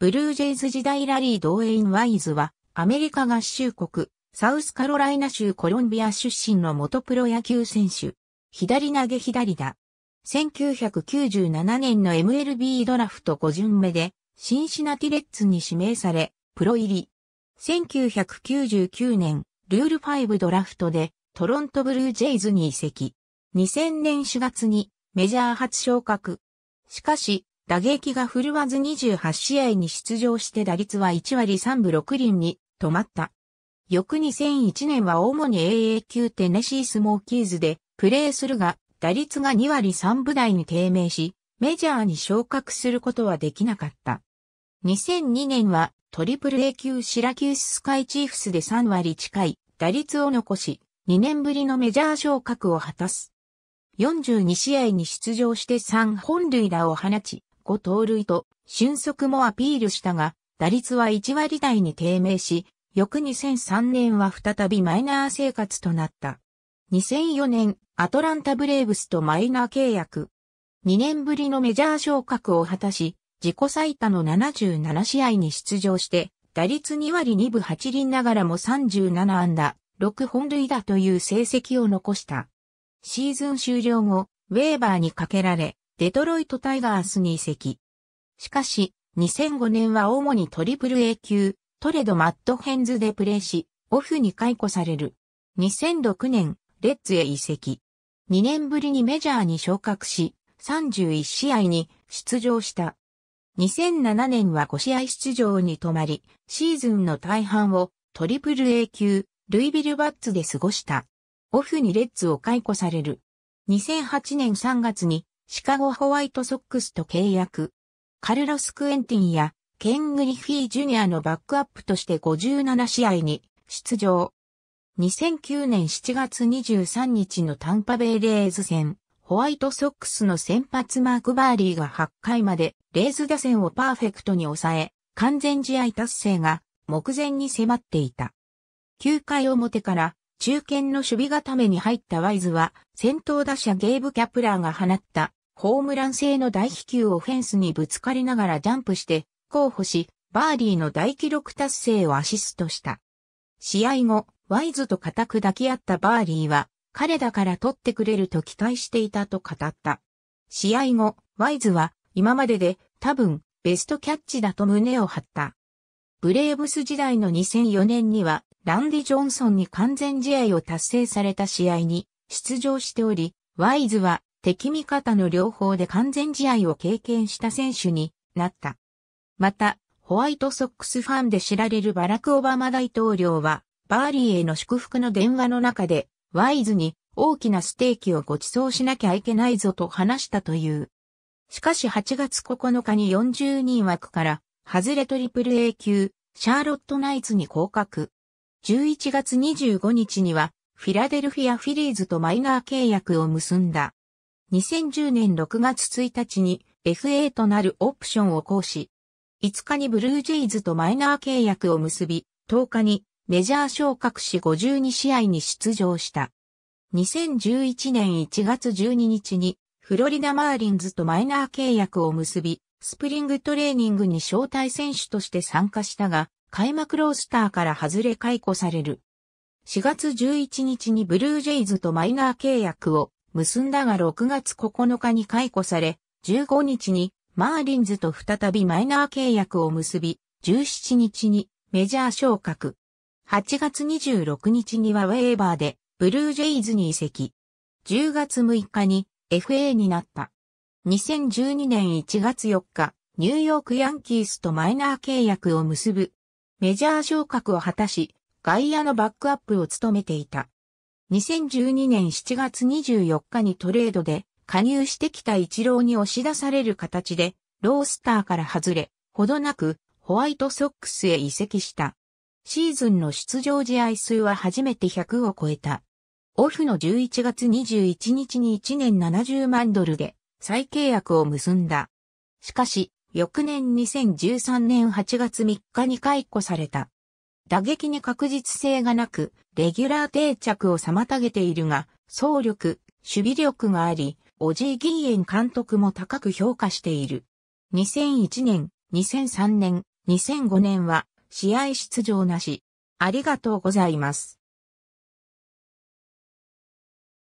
ブルージェイズ時代ラリー・ドウェイン・ワイズは、アメリカ合衆国、サウスカロライナ州コロンビア出身の元プロ野球選手。左投げ左打。1997年の MLB ドラフト5巡目で、シンシナティレッツに指名され、プロ入り。1999年、ルール5ドラフトで、トロントブルージェイズに移籍。2000年4月に、メジャー初昇格。しかし、打撃が振るわず28試合に出場して打率は1割3分6厘に止まった。翌2001年は主に AA 級テネシースモーキーズでプレーするが、打率が2割3分台に低迷し、メジャーに昇格することはできなかった。2002年はトリプル A 級シラキューススカイチーフスで3割近い打率を残し、2年ぶりのメジャー昇格を果たす。42試合に出場して3本塁打を放ち、5盗塁と、俊足もアピールしたが、打率は1割台に低迷し、翌2003年は再びマイナー生活となった。2004年、アトランタブレーブスとマイナー契約。2年ぶりのメジャー昇格を果たし、自己最多の77試合に出場して、打率2割2分8厘ながらも37安打、6本塁打という成績を残した。シーズン終了後、ウェーバーにかけられ、デトロイトタイガースに移籍。しかし、2005年は主にトリプル A 級、トレド・マット・ヘンズでプレーし、オフに解雇される。2006年、レッツへ移籍。2年ぶりにメジャーに昇格し、31試合に出場した。2007年は5試合出場に止まり、シーズンの大半をトリプル A 級、ルイビルバッツで過ごした。オフにレッツを解雇される。2008年3月にシカゴホワイトソックスと契約。カルロス・クエンティンやケン・グリフィー・ジュニアのバックアップとして57試合に出場。2009年7月23日のタンパベイレーズ戦、ホワイトソックスの先発マーク・バーリーが8回までレーズ打線をパーフェクトに抑え、完全試合達成が目前に迫っていた。9回表から中堅の守備固めに入ったワイズは先頭打者ゲーブ・キャプラーが放ったホームラン製の大飛球をフェンスにぶつかりながらジャンプして、候補し、バーディーの大記録達成をアシストした。試合後、ワイズと固く抱き合ったバーリーは、彼だから取ってくれると期待していたと語った。試合後、ワイズは、今までで、多分、ベストキャッチだと胸を張った。ブレーブス時代の2004年には、ランディ・ジョンソンに完全試合を達成された試合に出場しており、ワイズは敵味方の両方で完全試合を経験した選手になった。また、ホワイトソックスファンで知られるバラク・オバマ大統領は、バーリーへの祝福の電話の中で、ワイズに大きなステーキをご馳走しなきゃいけないぞと話したという。しかし8月9日に40人枠から、外れトリプル A 級、シャーロットナイツに降格。11月25日には、フィラデルフィア・フィリーズとマイナー契約を結んだ。2010年6月1日に FA となるオプションを行使。5日にブルージェイズとマイナー契約を結び、10日にメジャー昇格し52試合に出場した。2011年1月12日にフロリダマーリンズとマイナー契約を結び、スプリングトレーニングに招待選手として参加したが、開幕ロースターから外れ解雇される。4月11日にブルージェイズとマイナー契約を結んだが6月9日に解雇され、15日にマーリンズと再びマイナー契約を結び、17日にメジャー昇格。8月26日にはウェーバーでブルージェイズに移籍。10月6日に FA になった。2012年1月4日、ニューヨークヤンキースとマイナー契約を結ぶ。メジャー昇格を果たし、外野のバックアップを務めていた。2012年7月24日にトレードで加入してきた一郎に押し出される形で、ロースターから外れ、ほどなくホワイトソックスへ移籍した。シーズンの出場試合数は初めて100を超えた。オフの11月21日に1年70万ドルで再契約を結んだ。しかし、翌年2013年8月3日に解雇された。打撃に確実性がなく、レギュラー定着を妨げているが、総力、守備力があり、オジー・ギーエン監督も高く評価している。2001年、2003年、2005年は試合出場なし。ありがとうございます。